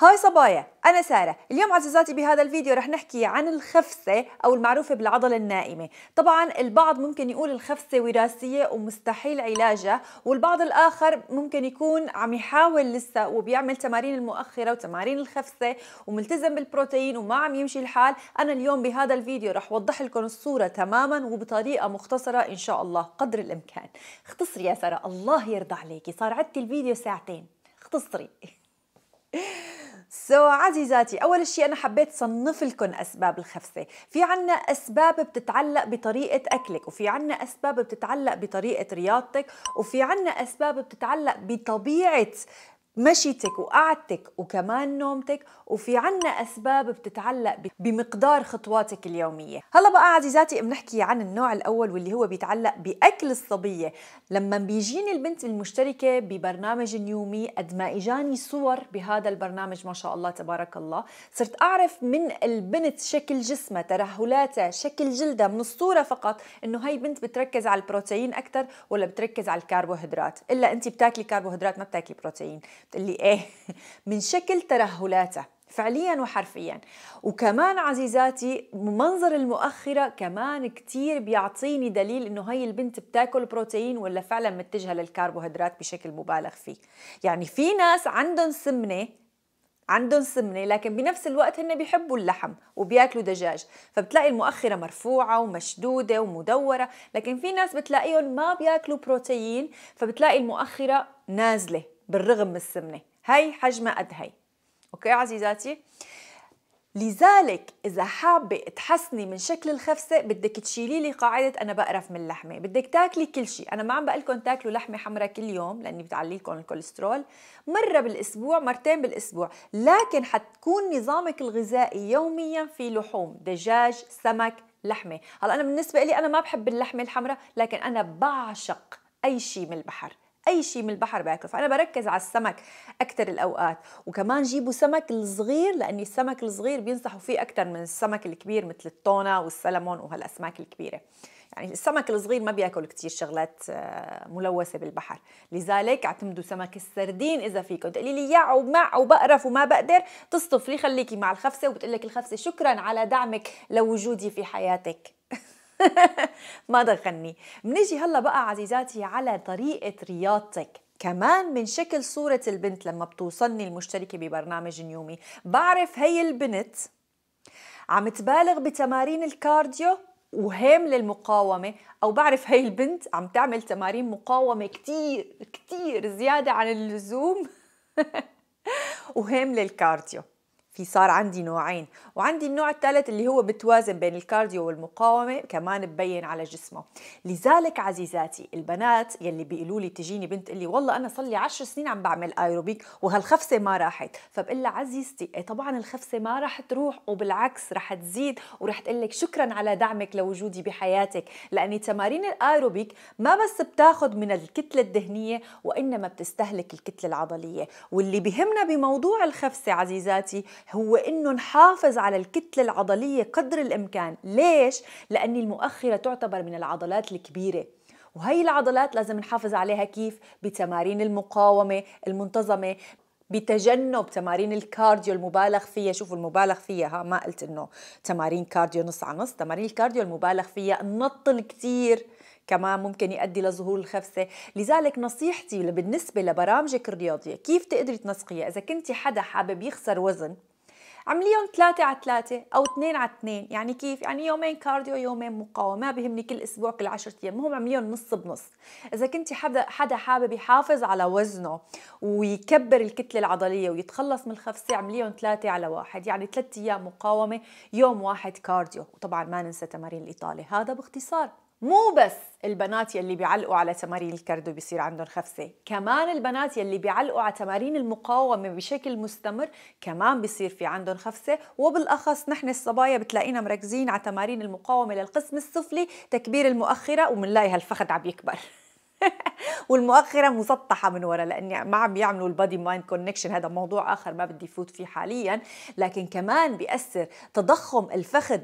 هاي صبايا أنا سارة اليوم عزيزاتي بهذا الفيديو رح نحكي عن الخفسة أو المعروفة بالعضلة النائمة طبعا البعض ممكن يقول الخفسة وراثية ومستحيل علاجها والبعض الآخر ممكن يكون عم يحاول لسه وبيعمل تمارين المؤخرة وتمارين الخفسة وملتزم بالبروتين وما عم يمشي الحال أنا اليوم بهذا الفيديو رح اوضح لكم الصورة تماما وبطريقة مختصرة إن شاء الله قدر الإمكان اختصري يا سارة الله يرضى عليكي صار عدتي الفيديو ساعتين اختصري سو so, عزيزاتي اول شيء انا حبيت صنف لكم اسباب الخفسه في عنا اسباب بتتعلق بطريقه اكلك وفي عنا اسباب بتتعلق بطريقه رياضتك وفي عنا اسباب بتتعلق بطبيعه مشيتك وقعدتك وكمان نومتك وفي عنا أسباب بتتعلق بمقدار خطواتك اليومية هلا بقى عزيزاتي بنحكي عن النوع الأول واللي هو بيتعلق بأكل الصبية لما بيجيني البنت المشتركة ببرنامج نيومي قد ما إجاني صور بهذا البرنامج ما شاء الله تبارك الله صرت أعرف من البنت شكل جسمها ترهلاتها شكل جلدها من الصورة فقط إنه هاي بنت بتركز على البروتين أكثر ولا بتركز على الكربوهيدرات إلا أنت بتاكلي كربوهيدرات ما بتاكلي بروتين بتقول لي ايه من شكل ترهلاتها فعليا وحرفيا وكمان عزيزاتي منظر المؤخرة كمان كتير بيعطيني دليل انه هي البنت بتاكل بروتين ولا فعلا متجهة للكربوهيدرات بشكل مبالغ فيه يعني في ناس عندهم سمنة عندهم سمنة لكن بنفس الوقت هن بيحبوا اللحم وبياكلوا دجاج فبتلاقي المؤخرة مرفوعة ومشدودة ومدورة لكن في ناس بتلاقيهم ما بياكلوا بروتين فبتلاقي المؤخرة نازلة بالرغم من السمنة هي حجمها قد هي أوكي عزيزاتي لذلك إذا حابة تحسني من شكل الخفسة بدك تشيلي لي قاعدة أنا بقرف من اللحمة بدك تاكلي كل شيء أنا ما عم بقول لكم تاكلوا لحمة حمراء كل يوم لأني بتعلي لكم الكوليسترول مرة بالأسبوع مرتين بالأسبوع لكن حتكون نظامك الغذائي يوميا في لحوم دجاج سمك لحمة هلا أنا بالنسبة لي أنا ما بحب اللحمة الحمراء لكن أنا بعشق أي شيء من البحر اي شيء من البحر باكله فانا بركز على السمك اكثر الاوقات وكمان جيبوا سمك الصغير لاني السمك الصغير بينصحوا فيه اكثر من السمك الكبير مثل التونه والسلمون وهالاسماك الكبيره يعني السمك الصغير ما بياكل كثير شغلات آه، ملوثه بالبحر لذلك اعتمدوا سمك السردين اذا فيكم تقولي لي يا ومع وبقرف وما بقدر تصطف لي خليكي مع الخفسه وبتقول لك الخفسه شكرا على دعمك لوجودي في حياتك ما دخلني بنيجي هلا بقى عزيزاتي على طريقه رياضتك كمان من شكل صورة البنت لما بتوصلني المشتركة ببرنامج نيومي بعرف هي البنت عم تبالغ بتمارين الكارديو وهام للمقاومة أو بعرف هي البنت عم تعمل تمارين مقاومة كتير كتير زيادة عن اللزوم وهام للكارديو في صار عندي نوعين وعندي النوع الثالث اللي هو بتوازن بين الكارديو والمقاومه كمان ببين على جسمه لذلك عزيزاتي البنات يلي بيقولوا لي تجيني بنت لي والله انا صار لي 10 سنين عم بعمل ايروبيك وهالخفسه ما راحت فبقول لها عزيزتي إيه طبعا الخفسه ما راح تروح وبالعكس راح تزيد وراح تقول لك شكرا على دعمك لوجودي بحياتك لاني تمارين الايروبيك ما بس بتاخذ من الكتله الدهنيه وانما بتستهلك الكتله العضليه واللي بهمنا بموضوع الخفسه عزيزاتي هو انه نحافظ على الكتله العضليه قدر الامكان ليش لان المؤخره تعتبر من العضلات الكبيره وهي العضلات لازم نحافظ عليها كيف بتمارين المقاومه المنتظمه بتجنب تمارين الكارديو المبالغ فيها شوفوا المبالغ فيها ها ما قلت انه تمارين كارديو نص على نص تمارين الكارديو المبالغ فيها النط الكتير كمان ممكن يؤدي لظهور الخفسة لذلك نصيحتي بالنسبة لبرامجك الرياضية كيف تقدري تنسقيها إذا كنت حدا حابب يخسر وزن عمليهم ثلاثة على ثلاثة او اثنين على اثنين يعني كيف يعني يومين كارديو يومين مقاومه ما بيهمني كل اسبوع كل 10 ايام المهم عمليهم نص بنص اذا كنت حدا حدا حابب يحافظ على وزنه ويكبر الكتله العضليه ويتخلص من الخفسه عمليهم ثلاثة على واحد يعني ثلاثة ايام مقاومه يوم واحد كارديو وطبعا ما ننسى تمارين الاطاله هذا باختصار مو بس البنات يلي بيعلقوا على تمارين الكارديو بيصير عندهم خفسه كمان البنات يلي بيعلقوا على تمارين المقاومه بشكل مستمر كمان بيصير في عندهم خفسه وبالاخص نحن الصبايا بتلاقينا مركزين على تمارين المقاومه للقسم السفلي تكبير المؤخره وبنلاقي هالفخذ عم يكبر والمؤخرة مسطحة من ورا لأني ما عم يعملوا البادي مايند كونكشن هذا موضوع آخر ما بدي فوت فيه حاليا لكن كمان بيأثر تضخم الفخذ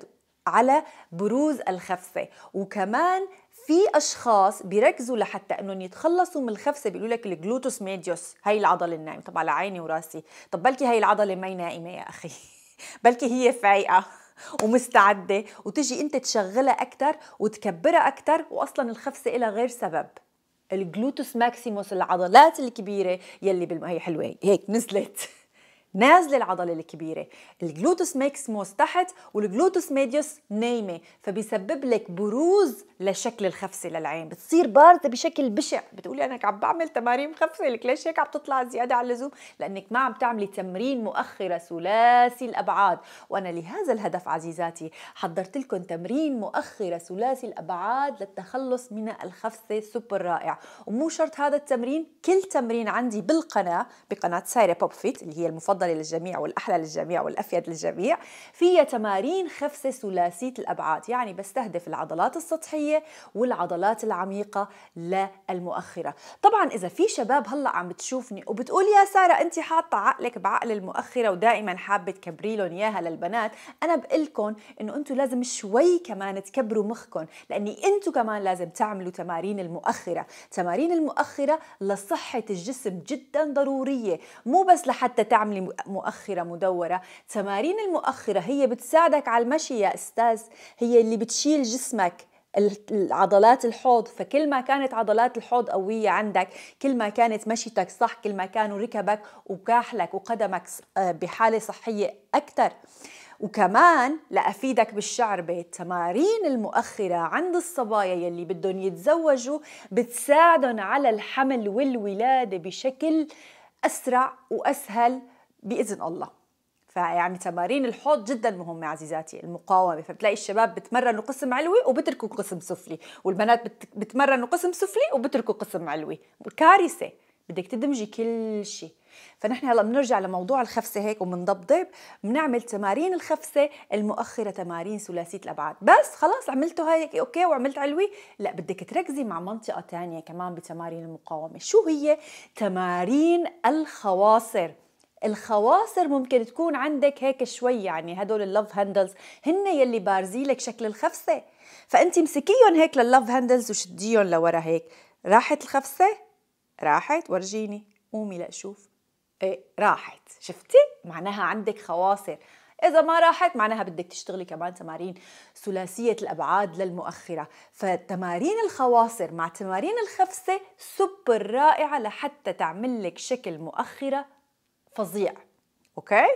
على بروز الخفة وكمان في اشخاص بيركزوا لحتى انهم يتخلصوا من الخفسه بيقولوا لك الجلوتوس ميديوس هي العضله النايمه طب على عيني وراسي طب بلكي هي العضله ما نائمه يا اخي بلكي هي فايقه ومستعده وتجي انت تشغلها اكثر وتكبرها اكثر واصلا الخفسه لها غير سبب الجلوتوس ماكسيموس العضلات الكبيره يلي بالم... هي حلوه هيك نزلت نازله العضله الكبيره الجلوتوس موس تحت والجلوتوس ميديوس نايمه فبيسبب لك بروز لشكل الخفسه للعين بتصير باردة بشكل بشع بتقولي انا عم بعمل تمارين خفسه لك ليش هيك عم تطلع زياده على اللزوم لانك ما عم تعملي تمرين مؤخره ثلاثي الابعاد وانا لهذا الهدف عزيزاتي حضرت لكم تمرين مؤخره ثلاثي الابعاد للتخلص من الخفسه سوبر رائع ومو شرط هذا التمرين كل تمرين عندي بالقناه بقناه سايره بوب فيت اللي هي المفضله الأفضل للجميع والأحلى للجميع والأفيد للجميع في تمارين خفسة ثلاثية الأبعاد يعني بستهدف العضلات السطحية والعضلات العميقة للمؤخرة طبعا إذا في شباب هلأ عم بتشوفني وبتقول يا سارة أنت حاطة عقلك بعقل المؤخرة ودائما حابة تكبري لهم إياها للبنات أنا بقلكم إنه أنتم لازم شوي كمان تكبروا مخكم لأني أنتم كمان لازم تعملوا تمارين المؤخرة تمارين المؤخرة لصحة الجسم جدا ضرورية مو بس لحتى تعملي مؤخرة مدورة تمارين المؤخرة هي بتساعدك على المشي يا أستاذ هي اللي بتشيل جسمك عضلات الحوض فكل ما كانت عضلات الحوض قوية عندك كل ما كانت مشيتك صح كل ما كانوا ركبك وكاحلك وقدمك آه، بحالة صحية أكثر وكمان لأفيدك بالشعربة تمارين المؤخرة عند الصبايا يلي بدهم يتزوجوا بتساعدهم على الحمل والولادة بشكل أسرع وأسهل باذن الله فيعني تمارين الحوض جدا مهمة عزيزاتي المقاومة فبتلاقي الشباب بتمرنوا قسم علوي وبتركوا قسم سفلي والبنات بتمرنوا قسم سفلي وبتركوا قسم علوي كارثة بدك تدمجي كل شيء فنحن هلا بنرجع لموضوع الخفسه هيك وبنضبضب بنعمل تمارين الخفسه المؤخره تمارين ثلاثيه الابعاد بس خلاص عملته هيك اوكي وعملت علوي لا بدك تركزي مع منطقه ثانيه كمان بتمارين المقاومه شو هي تمارين الخواصر الخواصر ممكن تكون عندك هيك شوي يعني هدول اللف هاندلز هن يلي بارزيلك شكل الخفسه فانت امسكيهم هيك لللف هاندلز وشديهم لورا هيك راحت الخفسه راحت ورجيني قومي لاشوف ايه راحت شفتي معناها عندك خواصر إذا ما راحت معناها بدك تشتغلي كمان تمارين ثلاثية الأبعاد للمؤخرة فتمارين الخواصر مع تمارين الخفسة سوبر رائعة لحتى تعمل لك شكل مؤخرة فظيع اوكي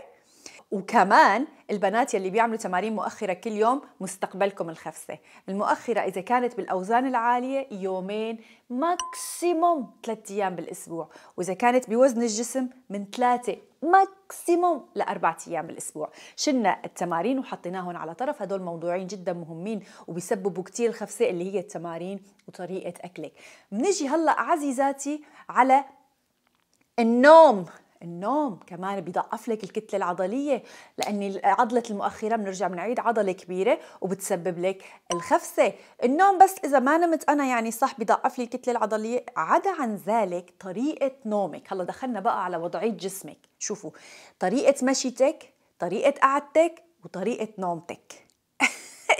وكمان البنات يلي بيعملوا تمارين مؤخرة كل يوم مستقبلكم الخفسة المؤخرة إذا كانت بالأوزان العالية يومين ماكسيموم ثلاثة أيام بالأسبوع وإذا كانت بوزن الجسم من ثلاثة ماكسيموم لأربعة أيام بالأسبوع شلنا التمارين وحطيناهم على طرف هدول موضوعين جدا مهمين وبيسببوا كثير الخفسة اللي هي التمارين وطريقة أكلك بنجي هلأ عزيزاتي على النوم النوم كمان بيضعف لك الكتله العضليه لان عضله المؤخره بنرجع بنعيد عضله كبيره وبتسبب لك الخفسه النوم بس اذا ما نمت انا يعني صح بيضعف لي الكتله العضليه عدا عن ذلك طريقه نومك هلا دخلنا بقى على وضعيه جسمك شوفوا طريقه مشيتك طريقه قعدتك وطريقه نومتك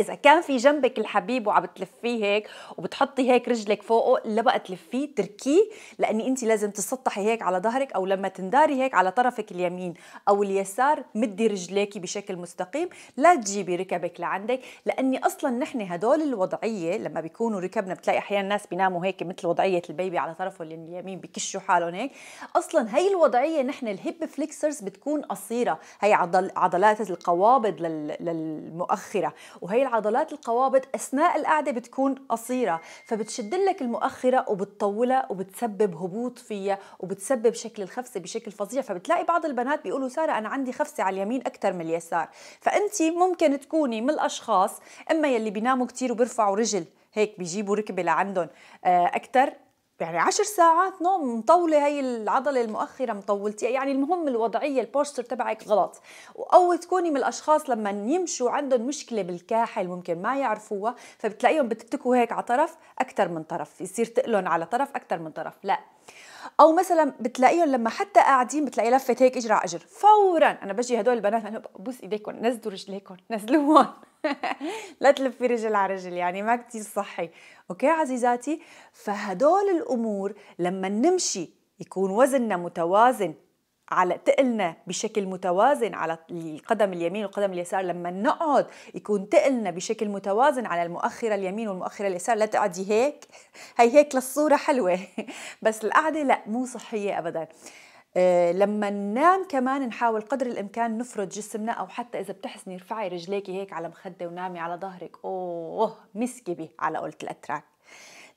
اذا كان في جنبك الحبيب وعم تلفيه هيك وبتحطي هيك رجلك فوقه لا بقى تلفيه تركيه لاني انت لازم تسطحي هيك على ظهرك او لما تنداري هيك على طرفك اليمين او اليسار مدي رجليك بشكل مستقيم لا تجيبي ركبك لعندك لاني اصلا نحن هدول الوضعيه لما بيكونوا ركبنا بتلاقي احيانا الناس بيناموا هيك مثل وضعيه البيبي على طرفه اليمين بكشوا حالهم هيك اصلا هي الوضعيه نحن الهيب فليكسرز بتكون قصيره هي عضلات القوابض للمؤخره وهي عضلات القوابض اثناء القعده بتكون قصيره فبتشد لك المؤخره وبتطولها وبتسبب هبوط فيها وبتسبب شكل الخفسه بشكل فظيع فبتلاقي بعض البنات بيقولوا ساره انا عندي خفسه على اليمين اكثر من اليسار فانت ممكن تكوني من الاشخاص اما يلي بيناموا كثير وبيرفعوا رجل هيك بيجيبوا ركبه لعندهم آه، اكثر يعني عشر ساعات نوم مطولة هاي العضلة المؤخرة مطولتي يعني المهم الوضعية البوستر تبعك غلط أو تكوني من الأشخاص لما يمشوا عندهم مشكلة بالكاحل ممكن ما يعرفوها فبتلاقيهم بتتكوا هيك على طرف أكثر من طرف يصير تقلن على طرف أكثر من طرف لا او مثلا بتلاقيهم لما حتى قاعدين بتلاقي لفه هيك اجر على اجر فورا انا بجي هدول البنات انا ببوس ايديكم نزلوا رجليكم نزلوهم لا تلفي رجل على رجل يعني ما كتير صحي اوكي عزيزاتي فهدول الامور لما نمشي يكون وزننا متوازن على تقلنا بشكل متوازن على القدم اليمين والقدم اليسار لما نقعد يكون تقلنا بشكل متوازن على المؤخرة اليمين والمؤخرة اليسار لا تقعدي هيك هي هيك للصورة حلوة بس القعدة لا مو صحية أبداً آه، لما ننام كمان نحاول قدر الامكان نفرد جسمنا او حتى اذا بتحسني ارفعي رجليك هيك على مخده ونامي على ظهرك اوه مسكبي على قولة الاتراك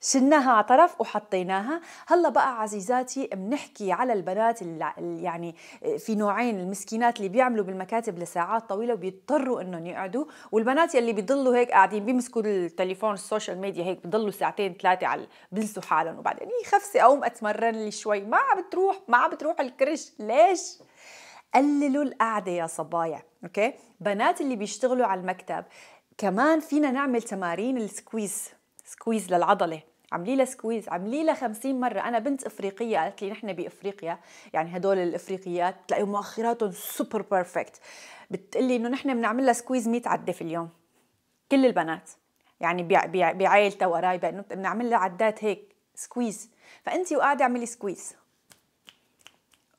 شلناها على طرف وحطيناها هلا بقى عزيزاتي بنحكي على البنات اللي يعني آه، في نوعين المسكينات اللي بيعملوا بالمكاتب لساعات طويله وبيضطروا انهم يقعدوا والبنات يلي بيضلوا هيك قاعدين بيمسكوا التليفون السوشيال ميديا هيك بضلوا ساعتين ثلاثه على بنسوا حالهم وبعدين خفسي اقوم اتمرن لي شوي ما عم بتروح ما عم بتروح الكرش ليش قللوا القعده يا صبايا اوكي بنات اللي بيشتغلوا على المكتب كمان فينا نعمل تمارين السكويز سكويز للعضله عملي لها سكويز عملي لها 50 مره انا بنت افريقيه قالت لي نحن بافريقيا يعني هدول الافريقيات تلاقي مؤخراتهم سوبر بيرفكت بتقلي انه نحن بنعمل لها سكويز 100 عده في اليوم كل البنات يعني بعائلتها وقرايبها انه بنعمل لها عدات هيك سكويز فانت وقاعده اعملي سكويز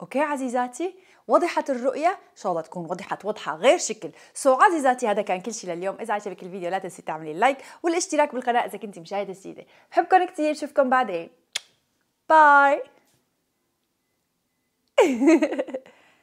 اوكي عزيزاتي وضحت الرؤيه ان شاء الله تكون وضحت وضحه غير شكل سو so, عزيزاتي هذا كان كل شيء لليوم اذا عجبك الفيديو لا تنسي تعملي لايك والاشتراك بالقناه اذا كنتي مشاهده جديده بحبكم كثير بشوفكم بعدين باي